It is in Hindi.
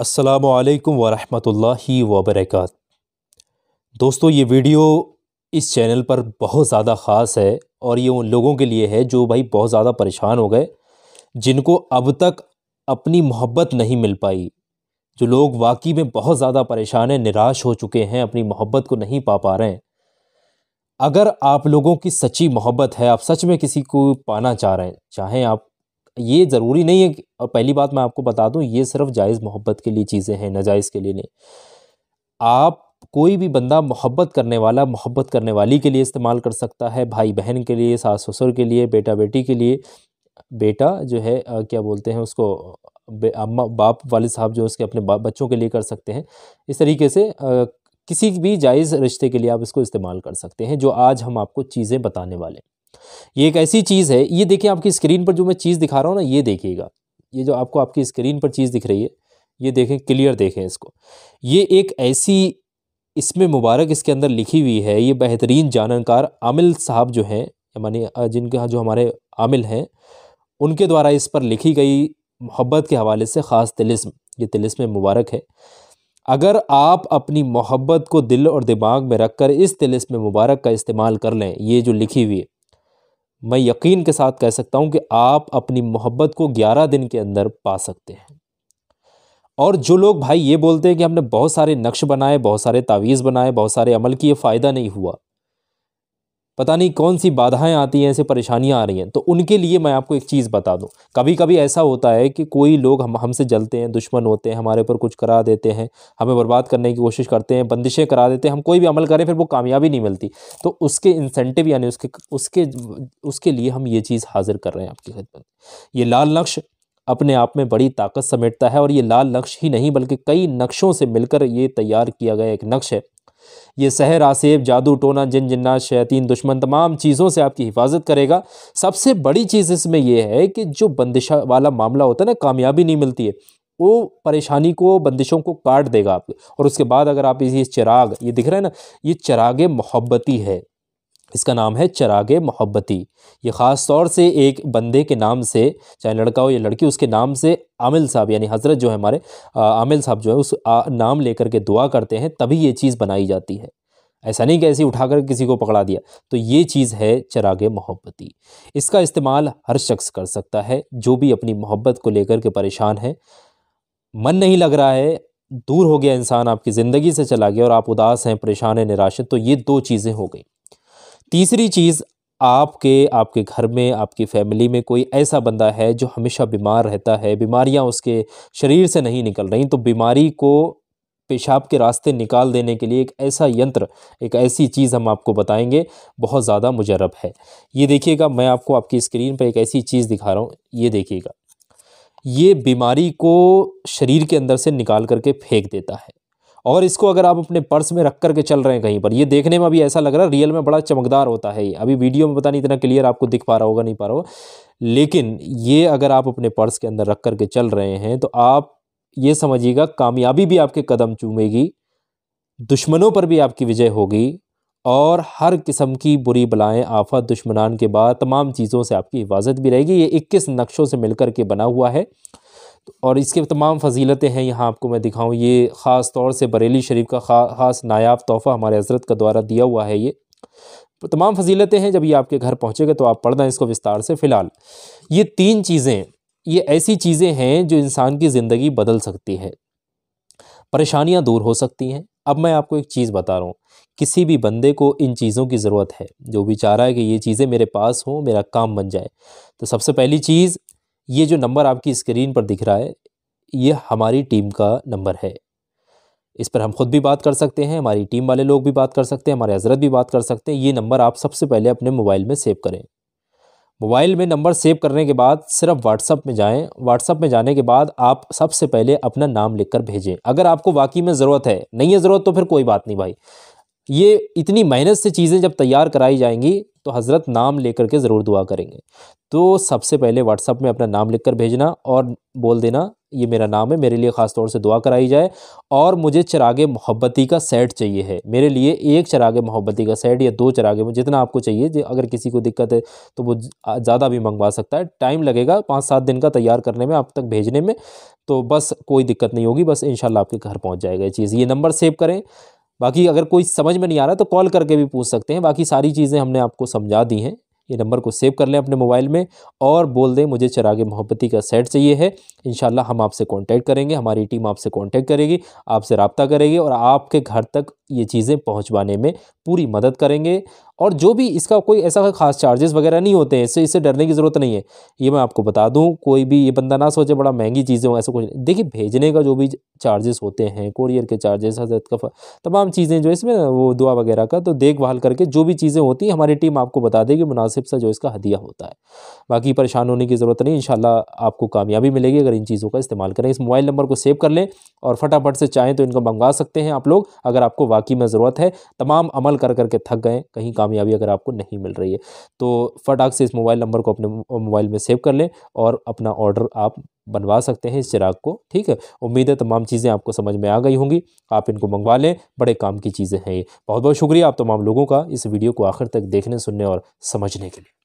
असलकम वरहि वबरक दोस्तों ये वीडियो इस चैनल पर बहुत ज़्यादा ख़ास है और ये उन लोगों के लिए है जो भाई बहुत ज़्यादा परेशान हो गए जिनको अब तक अपनी मोहब्बत नहीं मिल पाई जो लोग वाकई में बहुत ज़्यादा परेशान हैं निराश हो चुके हैं अपनी मोहब्बत को नहीं पा पा रहे हैं अगर आप लोगों की सच्ची मोहब्बत है आप सच में किसी को पाना चाह रहे हैं चाहें आप ये ज़रूरी नहीं है कि और पहली बात मैं आपको बता दूं ये सिर्फ जायज़ मोहब्बत के लिए चीज़ें हैं नाजायज़ के लिए नहीं आप कोई भी बंदा मोहब्बत करने वाला मोहब्बत करने वाली के लिए इस्तेमाल कर सकता है भाई बहन के लिए सास ससुर के लिए बेटा बेटी के लिए बेटा जो है आ, क्या बोलते हैं उसको अम्मा बाप वाले साहब जो उसके अपने बच्चों के लिए कर सकते हैं इस तरीके से आ, किसी भी जायज़ रिश्ते के लिए आप इसको इस्तेमाल कर सकते हैं जो आज हम आपको चीज़ें बताने वाले हैं ये एक ऐसी चीज़ है ये देखिए आपकी स्क्रीन पर जो मैं चीज़ दिखा रहा हूँ ना ये देखिएगा ये जो आपको आपकी स्क्रीन पर चीज़ दिख रही है ये देखें क्लियर देखें इसको ये एक ऐसी इसमें मुबारक इसके अंदर लिखी हुई है ये बेहतरीन जानकार आमिल साहब जो हैं मानी जिनके जो हमारे आमिल हैं उनके द्वारा इस पर लिखी गई मोहब्बत के हवाले से ख़ास तिलस्म ये तिलस्म मुबारक है अगर आप अपनी मोहब्बत को दिल और दिमाग में रख कर इस तिलस्म मुबारक का इस्तेमाल कर लें ये जो लिखी हुई है मैं यकीन के साथ कह सकता हूँ कि आप अपनी मोहब्बत को ग्यारह दिन के अंदर पा सकते हैं और जो लोग भाई ये बोलते हैं कि हमने बहुत सारे नक्श बनाए बहुत सारे तावीज़ बनाए बहुत सारे अमल किए फ़ायदा नहीं हुआ पता नहीं कौन सी बाधाएं आती हैं ऐसे परेशानियां आ रही हैं तो उनके लिए मैं आपको एक चीज़ बता दूं कभी कभी ऐसा होता है कि कोई लोग हम हमसे जलते हैं दुश्मन होते हैं हमारे ऊपर कुछ करा देते हैं हमें बर्बाद करने की कोशिश करते हैं बंदिशें करा देते हैं हम कोई भी अमल करें फिर वो कामयाबी नहीं मिलती तो उसके इंसेंटिव यानी उसके उसके उसके लिए हम ये चीज़ हाजिर कर रहे हैं आपकी खिदमत ये लाल नक्श अपने आप में बड़ी ताकत समेटता है और ये लाल नक्श ही नहीं बल्कि कई नक्शों से मिलकर ये तैयार किया गया एक नक्श है ये सहर आसेब जादू टोना जिन जिन्ना शैतीन दुश्मन तमाम चीज़ों से आपकी हिफाजत करेगा सबसे बड़ी चीज़ इसमें यह है कि जो बंदिशा वाला मामला होता है ना कामयाबी नहीं मिलती है वो परेशानी को बंदिशों को काट देगा आप और उसके बाद अगर आप इस चिराग ये दिख रहा है ना ये चिराग मोहब्बती है इसका नाम है चराग मोहब्बती ये ख़ास तौर से एक बंदे के नाम से चाहे लड़का हो या लड़की उसके नाम से आमिल साहब यानी हज़रत जो है हमारे आमिल साहब जो है उस आ, नाम लेकर के दुआ करते हैं तभी ये चीज़ बनाई जाती है ऐसा नहीं कि ऐसे उठाकर किसी को पकड़ा दिया तो ये चीज़ है चराग मोहब्बती इसका इस्तेमाल हर शख्स कर सकता है जो भी अपनी मोहब्बत को लेकर के परेशान है मन नहीं लग रहा है दूर हो गया इंसान आपकी ज़िंदगी से चला गया और आप उदास हैं परेशान हैं निराशित तो ये दो चीज़ें हो गई तीसरी चीज़ आपके आपके घर में आपकी फैमिली में कोई ऐसा बंदा है जो हमेशा बीमार रहता है बीमारियां उसके शरीर से नहीं निकल रही तो बीमारी को पेशाब के रास्ते निकाल देने के लिए एक ऐसा यंत्र एक ऐसी चीज़ हम आपको बताएंगे बहुत ज़्यादा मुजरब है ये देखिएगा मैं आपको आपकी स्क्रीन पर एक ऐसी चीज़ दिखा रहा हूँ ये देखिएगा ये बीमारी को शरीर के अंदर से निकाल करके फेंक देता है और इसको अगर आप अपने पर्स में रख करके चल रहे हैं कहीं पर ये देखने में अभी ऐसा लग रहा है रियल में बड़ा चमकदार होता है अभी वीडियो में पता नहीं इतना क्लियर आपको दिख पा रहा होगा नहीं पा रहा होगा लेकिन ये अगर आप अपने पर्स के अंदर रख करके चल रहे हैं तो आप ये समझिएगा कामयाबी भी आपके कदम चूमेगी दुश्मनों पर भी आपकी विजय होगी और हर किस्म की बुरी बलाएं आफत दुश्मनान के बाद तमाम चीज़ों से आपकी हिफाजत भी रहेगी ये 21 नक्शों से मिलकर के बना हुआ है और इसके तमाम फजीलतें हैं यहाँ आपको मैं दिखाऊँ ये ख़ास तौर से बरेली शरीफ का ख़ास नायाब तोहफ़ा हमारे हज़रत का द्वारा दिया हुआ है ये तमाम फजीलतें हैं जब ये आपके घर पहुँचेगा तो आप पढ़ना इसको विस्तार से फ़िलहाल ये तीन चीज़ें ये ऐसी चीज़ें हैं जो इंसान की ज़िंदगी बदल सकती है परेशानियाँ दूर हो सकती हैं अब मैं आपको एक चीज़ बता रहा हूँ किसी भी बंदे को इन चीज़ों की ज़रूरत है जो भी चाह रहा है कि ये चीज़ें मेरे पास हों मेरा काम बन जाए तो सबसे पहली चीज़ ये जो नंबर आपकी स्क्रीन पर दिख रहा है ये हमारी टीम का नंबर है इस पर हम खुद भी बात कर सकते हैं हमारी टीम वाले लोग भी बात कर सकते हैं हमारे हजरत भी बात कर सकते हैं ये नंबर आप सबसे पहले अपने मोबाइल में सेव करें मोबाइल में नंबर सेव करने के बाद सिर्फ व्हाट्सअप में जाएं व्हाट्सअप में जाने के बाद आप सबसे पहले अपना नाम लिखकर भेजें अगर आपको वाकई में ज़रूरत है नहीं है ज़रूरत तो फिर कोई बात नहीं भाई ये इतनी मेहनत से चीज़ें जब तैयार कराई जाएंगी तो हज़रत नाम लेकर के ज़रूर दुआ करेंगे तो सबसे पहले व्हाट्सअप में अपना नाम लिखकर भेजना और बोल देना ये मेरा नाम है मेरे लिए ख़ास तौर से दुआ कराई जाए और मुझे चराग मोहब्बती का सेट चाहिए है मेरे लिए एक चराग मोहब्बती का सेट या दो चरागे जितना आपको चाहिए अगर किसी को दिक्कत है तो वो ज़्यादा भी मंगवा सकता है टाइम लगेगा पाँच सात दिन का तैयार करने में आप तक भेजने में तो बस कोई दिक्कत नहीं होगी बस इन आपके घर पहुँच जाएगा ये चीज़ ये नंबर सेव करें बाकी अगर कोई समझ में नहीं आ रहा तो कॉल करके भी पूछ सकते हैं बाकी सारी चीज़ें हमने आपको समझा दी हैं ये नंबर को सेव कर लें अपने मोबाइल में और बोल दें मुझे चराग मोहब्बती का सेट चाहिए है इन हम आपसे कांटेक्ट करेंगे हमारी टीम आपसे कांटेक्ट करेगी आपसे रबता करेगी और आपके घर तक ये चीज़ें पहुंचवाने में पूरी मदद करेंगे और जो भी इसका कोई ऐसा खास चार्जेस वगैरह नहीं होते हैं इससे इससे डरने की ज़रूरत नहीं है ये मैं आपको बता दूँ कोई भी ये बंदा ना सोचे बड़ा महंगी चीज़ें हो ऐसा कुछ नहीं देखिए भेजने का जो भी चार्जेस होते हैं कोरियर के चार्जेस हजरत का तमाम चीज़ें जो इसमें वो दुआ वगैरह का तो देखभाल करके जो भी चीज़ें होती हैं हमारी टीम आपको बता देगी मुनासिब सा जो इसका हदिया होता है बाकी परेशान होने की ज़रूरत नहीं इन आपको कामयाबी मिलेगी अगर इन चीज़ों का इस्तेमाल करें इस मोबाइल नंबर को सेव कर लें और फटाफट से चाहें तो इनको मंगवा सकते हैं आप लोग अगर आपको वाकई में ज़रूरत है तमाम अमल कर करके थक गए कहीं कामयाबी अगर आपको नहीं मिल रही है तो फटाक से इस मोबाइल नंबर को अपने मोबाइल में सेव कर लें और अपना ऑर्डर आप बनवा सकते हैं इस चिराग को ठीक है उम्मीद है तमाम चीज़ें आपको समझ में आ गई होंगी आप इनको मंगवा लें बड़े काम की चीज़ें हैं ये बहुत बहुत शुक्रिया आप तमाम लोगों का इस वीडियो को आखिर तक देखने सुनने और समझने के लिए